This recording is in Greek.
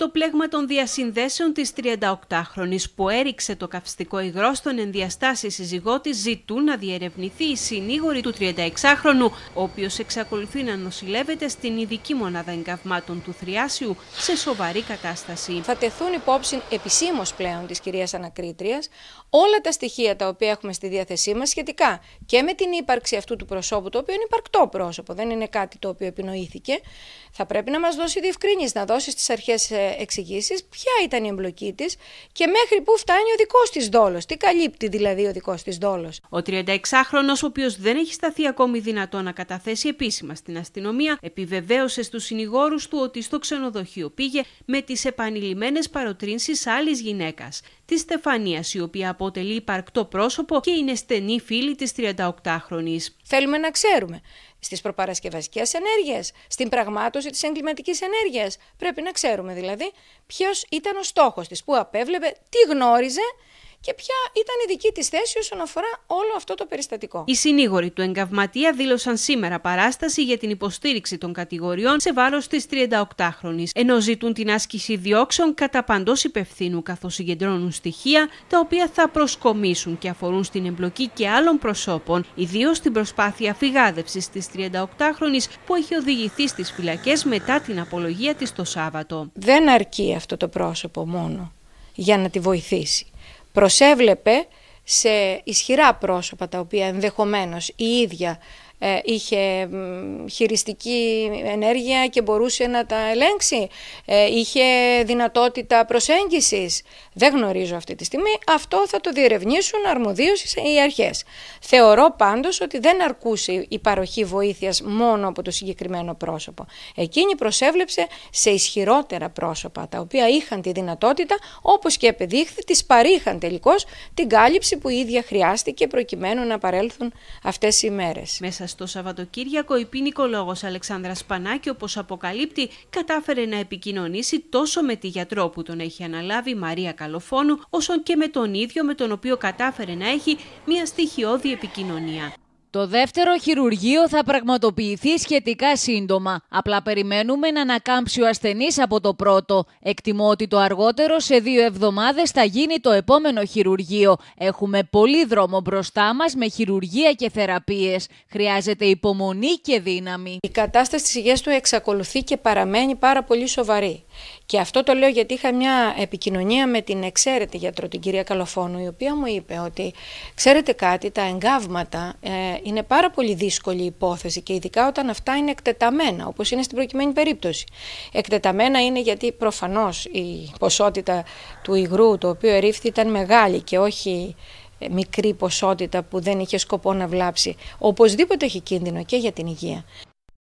Το πλέγμα των διασυνδέσεων της 38χρονης που έριξε το καυστικό υγρό στον ενδιαστάσει σύζυγό της ζητούν να διερευνηθεί η συνήγορη του 36χρονου, ο οποίος εξακολουθεί να νοσηλεύεται στην ειδική μονάδα εγκαυμάτων του Θριάσιου σε σοβαρή κατάσταση. Θα τεθούν υπόψη επισήμως πλέον της κυρίας Ανακρίτριας όλα τα στοιχεία τα οποία έχουμε στη διάθεσή μας σχετικά και με την ύπαρξη αυτού του προσώπου, το οποίο είναι υπαρκτό πρόσωπο, δεν είναι κάτι το οποίο επινοήθηκε. Θα πρέπει να μας δώσει διευκρίνηση, να δώσει στις αρχές ε, εξηγήσεις ποια ήταν η εμπλοκή της και μέχρι πού φτάνει ο δικός της δόλος. Τι καλύπτει δηλαδή ο δικός της δόλος. Ο 36χρονο, ο οποίος δεν έχει σταθεί ακόμη δυνατό να καταθέσει επίσημα στην αστυνομία, επιβεβαίωσε στους συνηγόρους του ότι στο ξενοδοχείο πήγε με τις επανειλημμένες παροτρύνσεις άλλης γυναίκας τη Στεφανίας, η οποία αποτελεί υπαρκτό πρόσωπο και είναι στενή φίλη της 38χρονη. Θέλουμε να ξέρουμε στις προπαρασκευαστικές ενέργειες, στην πραγμάτωση της εγκληματικής ενέργειας. Πρέπει να ξέρουμε δηλαδή ποιος ήταν ο στόχος της, που απέβλεπε, τι γνώριζε και ποια ήταν η δική της θέση όσον αφορά όλο αυτό το περιστατικό. Οι συνήγοροι του Εγκαυματία δήλωσαν σήμερα παράσταση για την υποστήριξη των κατηγοριών σε βάρος της 38χρονη, ενώ ζητούν την άσκηση διώξεων κατά παντός υπευθύνου, καθώς συγκεντρώνουν στοιχεία τα οποία θα προσκομίσουν και αφορούν στην εμπλοκή και άλλων προσώπων, ιδίως στην προσπάθεια φυγάδευσης της 38χρονη που έχει οδηγηθεί στις φυλακές μετά την απολογία της το Σάββατο. Δεν αρκεί αυτό το πρόσωπο μόνο για να τη βοηθήσει προσέβλεπε σε ισχυρά πρόσωπα τα οποία ενδεχομένως η ίδια ε, είχε χειριστική ενέργεια και μπορούσε να τα ελέγξει, ε, είχε δυνατότητα προσέγγισης. Δεν γνωρίζω αυτή τη στιγμή, αυτό θα το διερευνήσουν αρμοδίως οι αρχές. Θεωρώ πάντως ότι δεν αρκούσε η παροχή βοήθειας μόνο από το συγκεκριμένο πρόσωπο. Εκείνη προσέβλεψε σε ισχυρότερα πρόσωπα, τα οποία είχαν τη δυνατότητα, όπως και επεδείχθη, τις παρήχαν τελικώς την κάλυψη που η ίδια χρειάστηκε προκειμένου να παρέλθουν αυτές οι μέρες. Μέσα στο Σαββατοκύριακο η ποινικολόγος Αλεξάνδρα Σπανάκη, όπως αποκαλύπτει, κατάφερε να επικοινωνήσει τόσο με τη γιατρό που τον έχει αναλάβει Μαρία Καλοφόνου, όσο και με τον ίδιο με τον οποίο κατάφερε να έχει μια στοιχειώδη επικοινωνία. Το δεύτερο χειρουργείο θα πραγματοποιηθεί σχετικά σύντομα. Απλά περιμένουμε να ανακάμψει ο ασθενής από το πρώτο. Εκτιμώ ότι το αργότερο σε δύο εβδομάδες θα γίνει το επόμενο χειρουργείο. Έχουμε πολύ δρόμο μπροστά μας με χειρουργία και θεραπείες. Χρειάζεται υπομονή και δύναμη. Η κατάσταση της υγείας του εξακολουθεί και παραμένει πάρα πολύ σοβαρή. Και αυτό το λέω γιατί είχα μια επικοινωνία με την εξαίρετη γιατρό, την κυρία Καλοφόνου, η οποία μου είπε ότι ξέρετε κάτι, τα εγκάβματα ε, είναι πάρα πολύ δύσκολη η υπόθεση και ειδικά όταν αυτά είναι εκτεταμένα, όπως είναι στην προκειμένη περίπτωση. Εκτεταμένα είναι γιατί προφανώς η ποσότητα του υγρού το οποίο ερήφθη ήταν μεγάλη και όχι ε, μικρή ποσότητα που δεν είχε σκοπό να βλάψει. Οπωσδήποτε έχει κίνδυνο και για την υγεία.